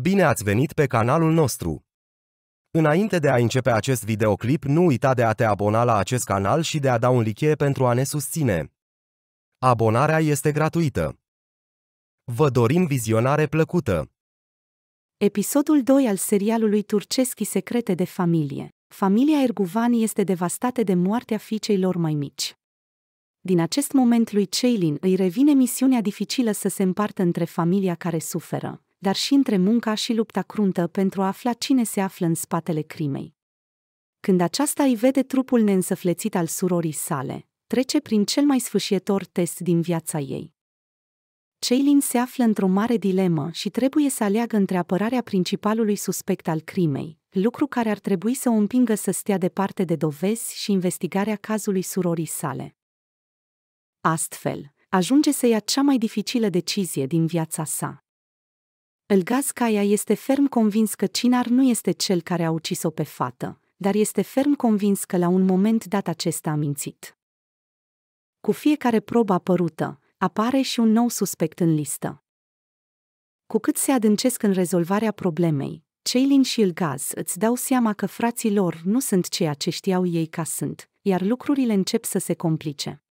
Bine ați venit pe canalul nostru! Înainte de a începe acest videoclip, nu uita de a te abona la acest canal și de a da un like pentru a ne susține. Abonarea este gratuită. Vă dorim vizionare plăcută! Episodul 2 al serialului Turceschi Secrete de Familie. Familia Erguvani este devastată de moartea fiicei lor mai mici. Din acest moment lui Ceilin îi revine misiunea dificilă să se împartă între familia care suferă dar și între munca și lupta cruntă pentru a afla cine se află în spatele crimei. Când aceasta îi vede trupul neînsăflețit al surorii sale, trece prin cel mai sfâșietor test din viața ei. Ceilin se află într-o mare dilemă și trebuie să aleagă între apărarea principalului suspect al crimei, lucru care ar trebui să o împingă să stea departe de dovezi și investigarea cazului surorii sale. Astfel, ajunge să ia cea mai dificilă decizie din viața sa. Elgazcaia este ferm convins că Cinar nu este cel care a ucis-o pe fată, dar este ferm convins că la un moment dat acesta a mințit. Cu fiecare probă apărută, apare și un nou suspect în listă. Cu cât se adâncesc în rezolvarea problemei, Ceilin și Ilgaz îți dau seama că frații lor nu sunt ceea ce știau ei ca sunt, iar lucrurile încep să se complice.